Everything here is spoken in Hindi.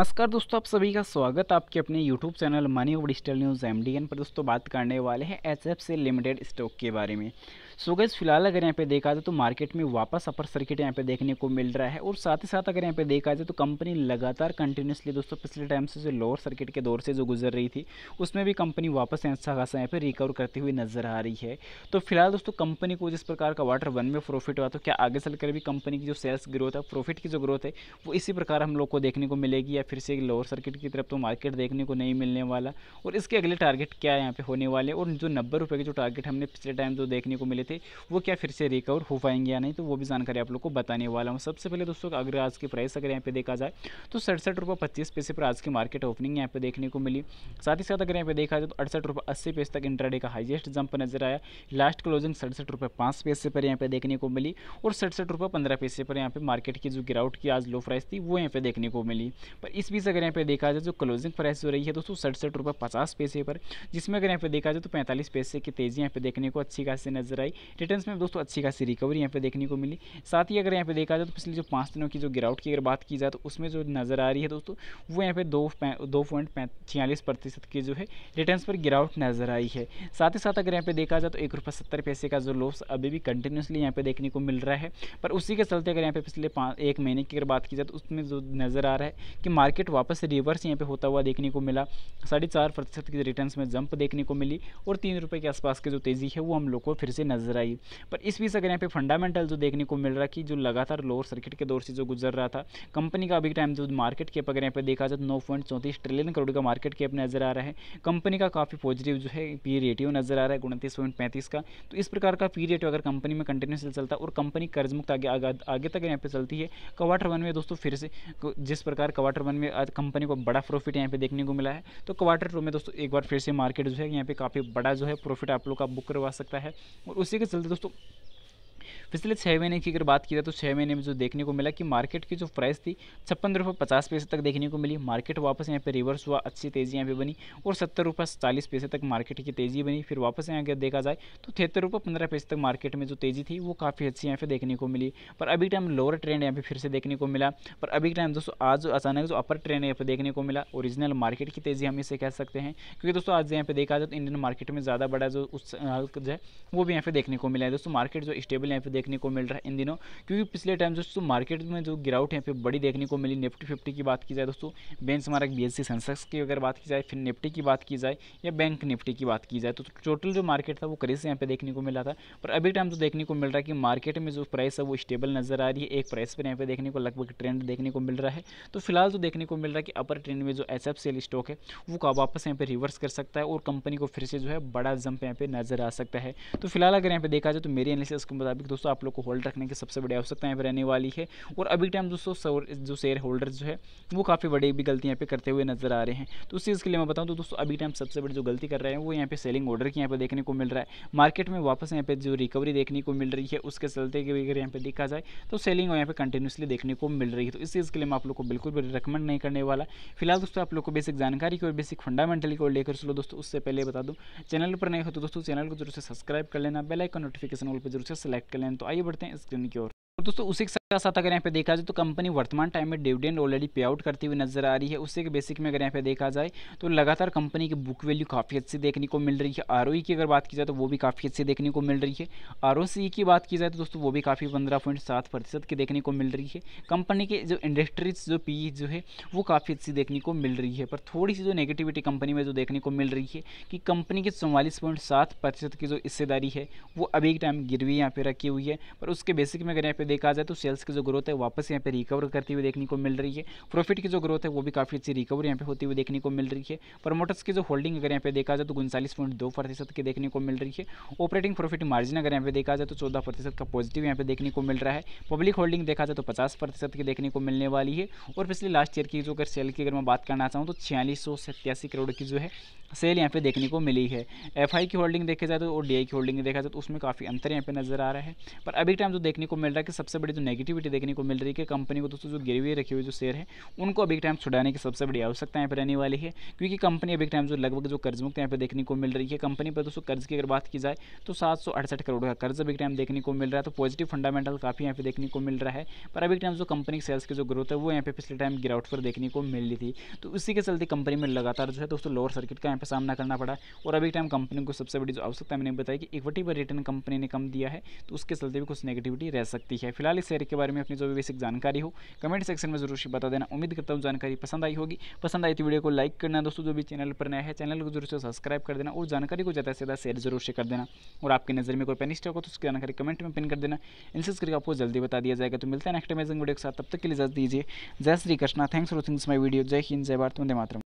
नमस्कार दोस्तों आप सभी का स्वागत आपके अपने YouTube channel money over digital news M पर दोस्तों बात करने वाले हैं एच से लिमिटेड स्टॉक के बारे में सो गैस फिलहाल अगर यहाँ पे देखा जाए तो मार्केट में वापस अपर सर्किट यहाँ पे देखने को मिल रहा है और साथ ही साथ अगर यहाँ पे देखा जाए तो कंपनी लगातार कंटिन्यूसली दोस्तों पिछले टाइम से जो लोअर सर्किट के दौर से जो गुजर रही थी उसमें भी कंपनी वापस अच्छा खासा यहाँ पर रिकवर करती हुई नजर आ रही है तो फिलहाल दोस्तों कंपनी को जिस प्रकार का वाटर वन में प्रॉफिट हुआ तो क्या आगे चलकर भी कंपनी की जो सेल्स ग्रोथ है प्रॉफिट की जो ग्रोथ है वो इसी प्रकार हम लोग को देखने को मिलेगी या फिर से लोअर सर्किट की तरफ तो मार्केट देखने को नहीं मिलने वाला और इसके अगले टारगेट क्या यहाँ पे होने वाले और जो नब्बे रुपये के जो टारगेट हमने पिछले टाइम जो देखने को मिले थे वो क्या फिर से रिकवर हो पाएंगे या नहीं तो वो भी जानकारी आप लोग को बताने वाला हूँ सबसे पहले दोस्तों अगर आज की प्राइस अगर यहाँ पे देखा जाए तो सड़सठ रुपये पच्चीस पैसे पर आज की मार्केट ओपनिंग यहाँ पे देखने को मिली साथ ही साथ अगर यहाँ पे देखा जाए तो अड़सठ रुपये अस्सी पैसे तक इंटरडे का हाईएस्ट जंप नजर आया लास्ट क्लोजिंग सड़सठ रुपये पाँच पैसे पर यहाँ पे देखने को मिली और सड़सठ रुपये पंद्रह पैसे पर यहाँ पे मार्केट की जो गिरावट की आज लो प्राइस थी वो यहाँ पे देखने को मिली पर इस बीच अगर यहाँ पे देखा जाए जो क्लोजिंग प्राइस हो रही है दोस्तों सड़सठ रुपये पचास पैसे पर जिसमें अगर यहाँ पे देखा जाए तो पैंतालीस पैसे की तेज़ी यहाँ पे देखने को अच्छी खासी नजर आई रिटर्न में दोस्तों अच्छी खासी रिकवरी यहाँ पे देखने को मिली साथ ही अगर यहाँ पे देखा जाए तो पिछले जो पाँच दिनों की जो गिरावट की अगर बात की जाए तो उसमें जो नज़र आ रही है दोस्तों वो यहाँ पे दो दो पॉइंट छियालीस प्रतिशत की जो है रिटर्न पर गिरावट नज़र आई है साथ ही साथ अगर यहाँ पे देखा जाए तो एक रुपये सत्तर पैसे का जो लॉस अभी भी कंटिन्यूसली यहाँ पे देखने को मिल रहा है पर उसी के चलते अगर यहाँ पे पिछले एक महीने की अगर बात की जाए तो उसमें जो नज़र आ रहा है कि मार्केट वापस रिवर्स यहाँ पे होता हुआ देखने को मिला साढ़े चार प्रतिशत की रिटर्न में जंप देखने को मिली और तीन रुपये के आसपास की जो तेज़ी है वो हम लोग को फिर से नजर नज़र आई पर इस बीच अगर यहाँ पे फंडामेंटल जो देखने को मिल रहा कि जो लगातार लोअर सर्किट के दौर से जो गुजर रहा था कंपनी का अभी टाइम जो मार्केट कैप अगर यहाँ पे देखा जाए तो नौ पॉइंट चौंतीस ट्रिलियन करोड़ का मार्केट कैप नज़र आ रहा है कंपनी का काफ़ी पॉजिटिव जो है पी रेटियो नज़र आ रहा है उनतीस पॉइंट पैंतीस का तो इस प्रकार का पी रेटियो अगर कंपनी में कंटिन्यूसली चलता है और कंपनी कर्ज मुक्त आगे, आगे तक यहाँ पे चलती है क्वार्टर वन में दोस्तों फिर से जिस प्रकार क्वार्टर वन में कंपनी को बड़ा प्रॉफिट यहाँ पे देखने को मिला है तो क्वार्टर टू में दोस्तों एक बार फिर से मार्केट जो है यहाँ पे काफ़ी बड़ा जो है प्रॉफिट आप लोग का बुक करवा सकता है और उस इसी के चलते दोस्तों पिछले छः महीने की अगर बात की जाए तो छः महीने में जो देखने को मिला कि मार्केट की जो प्राइस थी छप्पन रुपये पचास पैसे तक देखने को मिली मार्केट वापस यहाँ पे रिवर्स हुआ अच्छी तेज़ी यहाँ पे बनी और सत्तर रुपये चालीस पैसे तक मार्केट की तेज़ी बनी फिर वापस यहाँ अगर देखा जाए तो तिहत्तर रुपये पंद्रह पैसे तक मार्केट में जो तेज़ी थी वो काफ़ी अच्छी यहाँ पे देखने को मिली पर अभी टाइम लोअर ट्रेंड यहाँ पे फिर से देखने को मिला पर अभी टाइम दोस्तों आज अचानक जो अपर ट्रेंड यहाँ पे देखने को मिला ओरिजिनल मार्केट की तेज़ी हम इसे कह सकते हैं क्योंकि दोस्तों आज यहाँ पे देखा जाए तो इंडियन मार्केट में ज़्यादा बड़ा जो उस जो है वो भी यहाँ पे देखने को मिला है दोस्तों मार्केट जो स्टेबल यहाँ पे देखने को मिल रहा है इन दिनों क्योंकि पिछले टाइम दोस्तों मार्केट में जो गिरावट यहाँ पे बड़ी देखने को मिली निफ्टी फिफ्टी की बात की जाए दोस्तों बेंच हमारा बी सेंसेक्स की अगर बात की जाए फिर निफ्टी की बात की जाए या बैंक निफ्टी की बात की जाए तो टोटल जो मार्केट था वो करीब से यहाँ पे देखने को मिला था पर अभी टाइम तो, तो देखने को मिल रहा है कि मार्केट में जो प्राइस है वो स्टेबल नजर आ रही है एक प्राइस पर यहाँ पे देखने को लगभग ट्रेंड देखने को मिल रहा है तो फिलहाल जो देखने को मिल रहा है कि अपर ट्रेंड में जो एस एच स्टॉक है वो वापस यहाँ पे रिवर्स कर सकता है और कंपनी को फिर से जो है बड़ा जंप यहाँ पे नजर आ सकता है तो फिलहाल अगर यहाँ पे देखा जाए तो मेरी एनालिसिस के मुताबिक दोस्तों आप लोग को होल्ड रखने की सबसे बड़ी आवश्यकता यहाँ पर रहने वाली है और अभी टाइम दोस्तों जो शेयर होल्डर जो है वो काफ़ी बड़ी भी गलती यहाँ पर करते हुए नजर आ रहे हैं तो उस चीज़ के लिए मैं बताऊँ तो दोस्तों अभी टाइम सबसे बड़ी जो गलती कर रहे हैं वो यहाँ पर सेलिंग ऑर्डर की यहाँ पर देखने को मिल रहा है मार्केट में वापस यहाँ पर जो रिकवरी देखने को मिल रही है उसके चलते कि अगर यहाँ पर देखा जाए तो सेलिंग यहाँ पर कंटिन्यूसली देखने को मिल रही है तो इस चीज़ के लिए मैं आप लोग को बिल्कुल भी रिकमेंड नहीं करने वाला फिलहाल दोस्तों आप लोग को बेसिक जानकारी और बेसिक फंडामेंटली को लेकर चलो दोस्तों उससे पहले बता दूँ चैनल पर नहीं हो तो दोस्तों चैनल को जरूर से सब्सक्राइब कर लेना आइकन नोटिफिकेशन ऑल पर जरूर से सेलेक्ट कर लें तो आइए बढ़ते हैं स्क्रीन की ओर तो दोस्तों उसी के साथ अगर यहाँ पे देखा जाए तो कंपनी वर्तमान टाइम में डिविडेंड ऑलरेडी पे आउट करती हुई नजर आ रही है उससे के बेसिक में अगर यहाँ पे देखा जाए तो लगातार कंपनी की बुक वैल्यू काफ़ी अच्छी देखने को मिल रही है आर e की अगर बात की जाए तो वो भी काफ़ी अच्छी देखने को मिल रही है आर e की बात की जाए तो दोस्तों वो भी काफ़ी पंद्रह पॉइंट सात प्रतिशत की देखने को मिल रही है कंपनी के जो इंडस्ट्रीज जो पी e जो है वो काफ़ी अच्छी देखने को मिल रही है पर थोड़ी सी जो नेगेटिविटी कंपनी में जो देखने को मिल रही है कि कंपनी की चौवालीस पॉइंट सात प्रतिशत की जो हिस्सेदारी है वो अभी टाइम गिरवी यहाँ पे रखी हुई है पर उसके बेसिक में अगर यहाँ पे देखा जाए तो सेल्स सेल्स की जो ग्रोथ है वापस यहाँ पे रिकवर करती हुई देखने को मिल रही है प्रॉफिट की जो ग्रोथ है वो भी काफ़ी अच्छी रिकवर यहाँ पे होती हुई देखने को मिल रही है प्रमोटर्स की जो होल्डिंग अगर यहाँ पे देखा जाए तो उनचालीस पॉइंट दो प्रतिशत की देखने को मिल रही है ऑपरेटिंग प्रॉफिट मार्जिन अगर यहाँ पे देखा जाए तो चौदह प्रतिशत का पॉजिटिव यहाँ पे देखने को मिल रहा है पब्लिक होल्डिंग देखा जाए तो पचास प्रतिशत की देखने को मिलने वाली है और पिछले लास्ट ईयर की जो अगर सेल की अगर मैं बात करना चाहूँ तो छियालीस करोड़ की जो है सेल यहाँ पे देखने को मिली है एफ की होल्डिंग देखी जाए तो और डी की होल्डिंग देखा जाए तो उसमें काफ़ी अंतर यहाँ पे नजर आ रहा है पर अभी टाइम जो देखने को मिल रहा है कि सबसे बड़ी जो नेगेटिव पॉजिटिविटी देखने को मिल रही है कि कंपनी को दोस्तों जो गिरवी रखे हुए जो शेयर है उनको अभी टाइम छुड़ाने की सबसे बड़ी आवश्यकता यहाँ पर रहने वाली है क्योंकि कंपनी अभी टाइम जो लगभग जो कर्ज मुक्त यहाँ पर देखने को मिल रही है कंपनी पर दोस्तों कर्ज की अगर बात की जाए तो सात करोड़ का कर्ज अभी टाइम देखने को मिल रहा है तो पॉजिटिव फंडामेंटल काफ़ी यहाँ पर देखने को मिल रहा है पर अभी टाइम जो कंपनी सेल्स की जो ग्रोथ है वो यहाँ पे पिछले टाइम गिरावट पर देखने को मिल रही थी तो इसी के चलते कंपनी में लगातार जो है दोस्तों लोअर सर्किट का यहाँ पे सामना करना पड़ा और अभी टाइम कंपनी को सबसे बड़ी जो आवश्यकता मैंने बताया कि इक्विटी पर रिटर्न कंपनी ने कम दिया है तो उसके चलते भी कुछ नेगेटिविटी रह सकती है फिलहाल इस शेयर के बारे में अपनी जो भी बेसिक जानकारी हो कमेंट सेक्शन में जरूर से बता देना उम्मीद करता हूँ जानकारी पसंद आई होगी पसंद आई तो वीडियो को लाइक करना दोस्तों जो भी चैनल पर नया है चैनल को जरूर से सब्सक्राइब कर देना और जानकारी को ज़्यादा से ज़्यादा शेयर जरूर से कर देना और आपकी नज़र में कोई पेन स्टॉक हो तो उसकी जानकारी कमेंट में पिन कर देना इनसे करके आपको जल्दी बता दिया जाएगा तो मिलता है नेक्स्ट अमेजिंग वीडियो के साथ तब तक के लिए इजाज़ दीजिए जय Shri Krishna thanks for watching my video जय हिंद जय भारत वंदे मातरम